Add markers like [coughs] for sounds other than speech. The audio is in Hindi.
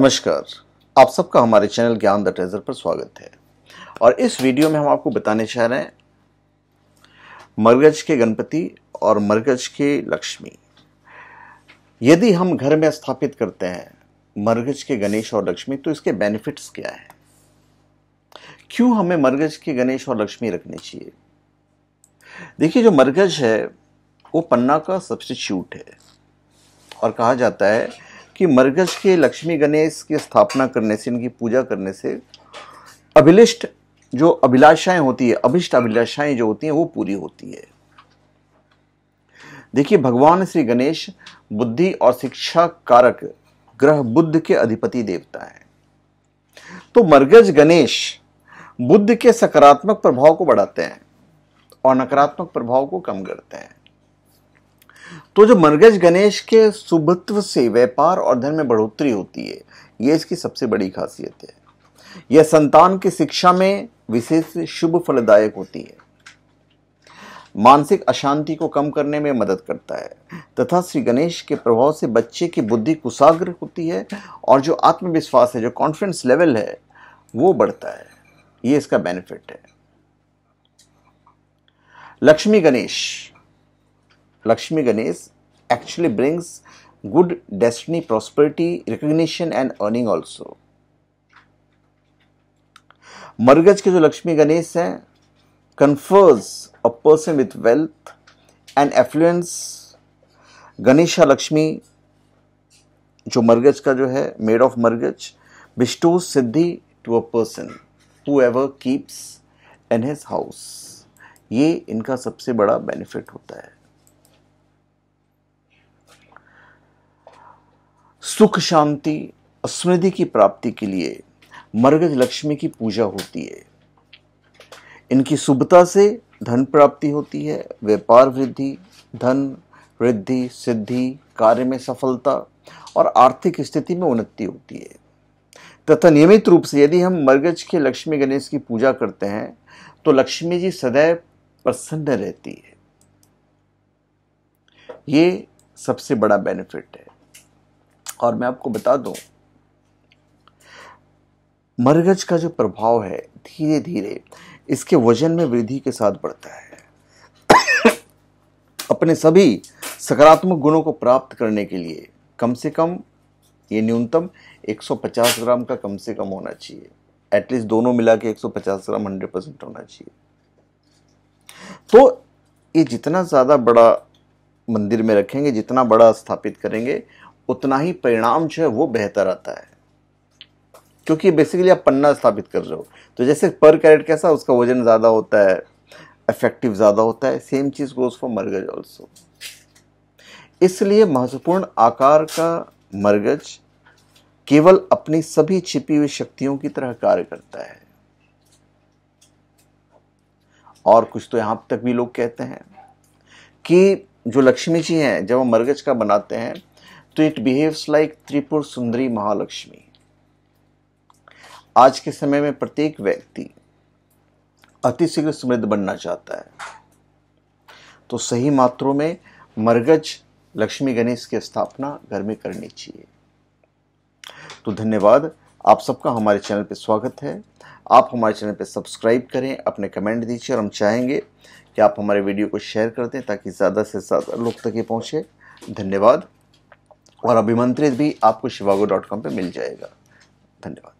नमस्कार आप सबका हमारे चैनल ज्ञान द ट्रेजर पर स्वागत है और इस वीडियो में हम आपको बताने चाह रहे हैं मरगज के गणपति और मरगज के लक्ष्मी यदि हम घर में स्थापित करते हैं मरगज के गणेश और लक्ष्मी तो इसके बेनिफिट्स क्या है क्यों हमें मरगज के गणेश और लक्ष्मी रखने चाहिए देखिए जो मरगज है वो पन्ना का सब्सटीट्यूट है और कहा जाता है कि मरगज के लक्ष्मी गणेश की स्थापना करने से इनकी पूजा करने से अभिलिष्ट जो अभिलाषाएं होती है अभिष्ट अभिलाषाएं जो होती हैं वो पूरी होती है देखिए भगवान श्री गणेश बुद्धि और शिक्षा कारक ग्रह बुद्ध के अधिपति देवता हैं तो मरगज गणेश बुद्ध के सकारात्मक प्रभाव को बढ़ाते हैं और नकारात्मक प्रभाव को कम करते हैं तो जो मरगज गणेश के शुभत्व से व्यापार और धन में बढ़ोतरी होती है यह इसकी सबसे बड़ी खासियत है यह संतान की शिक्षा में विशेष शुभ फलदायक होती है मानसिक अशांति को कम करने में मदद करता है तथा श्री गणेश के प्रभाव से बच्चे की बुद्धि कुशाग्र होती है और जो आत्मविश्वास है जो कॉन्फिडेंस लेवल है वो बढ़ता है ये इसका बेनिफिट है Lakshmi Ganesh Lakshmi Ganesh actually brings good destiny, prosperity, recognition and earning also. मरगज के जो लक्ष्मी गणेश हैं confers a person with wealth and affluence Ganesha Lakshmi जो मरगज का जो है मेड ऑफ मरगज बिस्टो सिद्धि to a person who ever keeps in his house ये इनका सबसे बड़ा बेनिफिट होता है सुख शांति स्मृति की प्राप्ति के लिए मरगज लक्ष्मी की पूजा होती है इनकी शुभता से धन प्राप्ति होती है व्यापार वृद्धि धन वृद्धि सिद्धि कार्य में सफलता और आर्थिक स्थिति में उन्नति होती है तथा नियमित रूप से यदि हम मरगज के लक्ष्मी गणेश की पूजा करते हैं तो लक्ष्मी जी सदैव प्रसन्न रहती है ये सबसे बड़ा बेनिफिट है और मैं आपको बता दूं मरगज का जो प्रभाव है धीरे धीरे इसके वजन में वृद्धि के साथ बढ़ता है [coughs] अपने सभी सकारात्मक गुणों को प्राप्त करने के लिए कम से कम ये न्यूनतम 150 ग्राम का कम से कम होना चाहिए एटलीस्ट दोनों मिला के 150 ग्राम 100 परसेंट होना चाहिए तो ये जितना ज़्यादा बड़ा मंदिर में रखेंगे जितना बड़ा स्थापित करेंगे उतना ही परिणाम जो है वो बेहतर आता है क्योंकि बेसिकली आप पन्ना स्थापित कर रहे हो तो जैसे पर कैरेट कैसा उसका वजन ज़्यादा होता है इफेक्टिव ज़्यादा होता है सेम चीज़ गोज फॉर मरगज ऑल्सो इसलिए महत्वपूर्ण आकार का मरगज केवल अपनी सभी छिपी हुई शक्तियों की तरह कार्य करता है और कुछ तो यहां तक भी लोग कहते हैं कि जो लक्ष्मी जी हैं जब वो मरगज का बनाते हैं तो इट बिहेव्स लाइक त्रिपुर सुंदरी महालक्ष्मी आज के समय में प्रत्येक व्यक्ति अतिशीघ्र समृद्ध बनना चाहता है तो सही मात्रों में मरगज लक्ष्मी गणेश की स्थापना घर में करनी चाहिए तो धन्यवाद आप सबका हमारे चैनल पर स्वागत है आप हमारे चैनल पर सब्सक्राइब करें अपने कमेंट दीजिए और हम चाहेंगे कि आप हमारे वीडियो को शेयर कर दें ताकि ज़्यादा से ज़्यादा लोग तक ये पहुँचे धन्यवाद और अभिमंत्रित भी आपको शिवागो डॉट कॉम पर मिल जाएगा धन्यवाद